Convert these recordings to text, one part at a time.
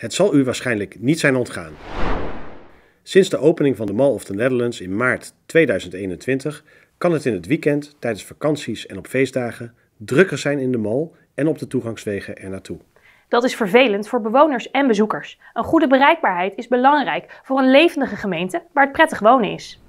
Het zal u waarschijnlijk niet zijn ontgaan. Sinds de opening van de Mall of the Netherlands in maart 2021 kan het in het weekend, tijdens vakanties en op feestdagen drukker zijn in de mall en op de toegangswegen ernaartoe. Dat is vervelend voor bewoners en bezoekers. Een goede bereikbaarheid is belangrijk voor een levendige gemeente waar het prettig wonen is.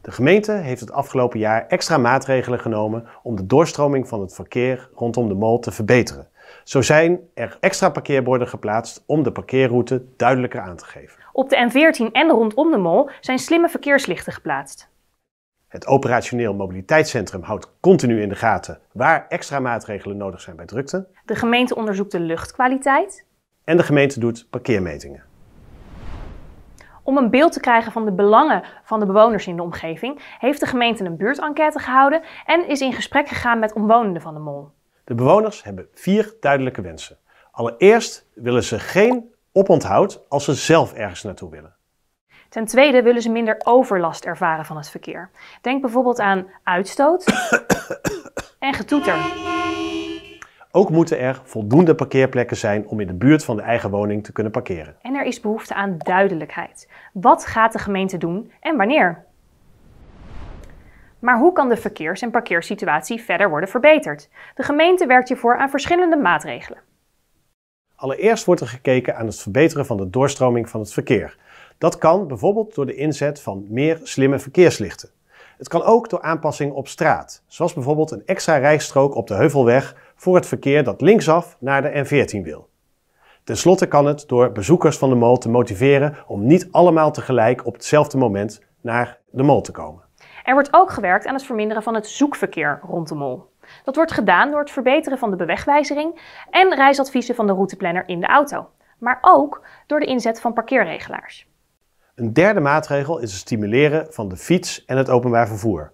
De gemeente heeft het afgelopen jaar extra maatregelen genomen om de doorstroming van het verkeer rondom de mall te verbeteren. Zo zijn er extra parkeerborden geplaatst om de parkeerroute duidelijker aan te geven. Op de N14 en rondom de mol zijn slimme verkeerslichten geplaatst. Het operationeel mobiliteitscentrum houdt continu in de gaten waar extra maatregelen nodig zijn bij drukte. De gemeente onderzoekt de luchtkwaliteit. En de gemeente doet parkeermetingen. Om een beeld te krijgen van de belangen van de bewoners in de omgeving, heeft de gemeente een buurtenquête gehouden en is in gesprek gegaan met omwonenden van de Mol. De bewoners hebben vier duidelijke wensen. Allereerst willen ze geen oponthoud als ze zelf ergens naartoe willen. Ten tweede willen ze minder overlast ervaren van het verkeer. Denk bijvoorbeeld aan uitstoot en getoeter. Ook moeten er voldoende parkeerplekken zijn om in de buurt van de eigen woning te kunnen parkeren. En er is behoefte aan duidelijkheid. Wat gaat de gemeente doen en wanneer? Maar hoe kan de verkeers- en parkeersituatie verder worden verbeterd? De gemeente werkt hiervoor aan verschillende maatregelen. Allereerst wordt er gekeken aan het verbeteren van de doorstroming van het verkeer. Dat kan bijvoorbeeld door de inzet van meer slimme verkeerslichten. Het kan ook door aanpassing op straat, zoals bijvoorbeeld een extra rijstrook op de Heuvelweg voor het verkeer dat linksaf naar de N14 wil. Ten slotte kan het door bezoekers van de mol te motiveren om niet allemaal tegelijk op hetzelfde moment naar de mol te komen. Er wordt ook gewerkt aan het verminderen van het zoekverkeer rond de mol. Dat wordt gedaan door het verbeteren van de bewegwijzering en reisadviezen van de routeplanner in de auto, maar ook door de inzet van parkeerregelaars. Een derde maatregel is het stimuleren van de fiets en het openbaar vervoer.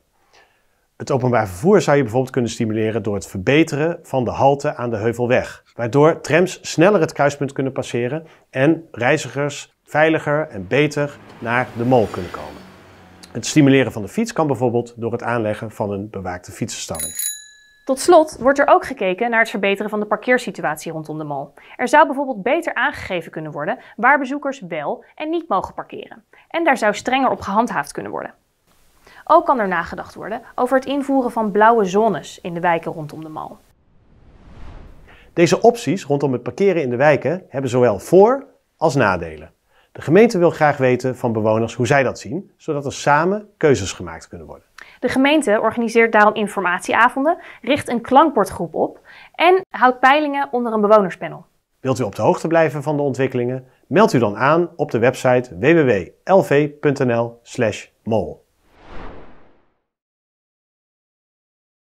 Het openbaar vervoer zou je bijvoorbeeld kunnen stimuleren door het verbeteren van de halte aan de Heuvelweg, waardoor trams sneller het kruispunt kunnen passeren en reizigers veiliger en beter naar de mol kunnen komen. Het stimuleren van de fiets kan bijvoorbeeld door het aanleggen van een bewaakte fietsenstalling. Tot slot wordt er ook gekeken naar het verbeteren van de parkeersituatie rondom de mal. Er zou bijvoorbeeld beter aangegeven kunnen worden waar bezoekers wel en niet mogen parkeren. En daar zou strenger op gehandhaafd kunnen worden. Ook kan er nagedacht worden over het invoeren van blauwe zones in de wijken rondom de mal. Deze opties rondom het parkeren in de wijken hebben zowel voor- als nadelen. De gemeente wil graag weten van bewoners hoe zij dat zien, zodat er samen keuzes gemaakt kunnen worden. De gemeente organiseert daarom informatieavonden, richt een klankbordgroep op en houdt peilingen onder een bewonerspanel. Wilt u op de hoogte blijven van de ontwikkelingen? Meld u dan aan op de website www.lv.nl/mol.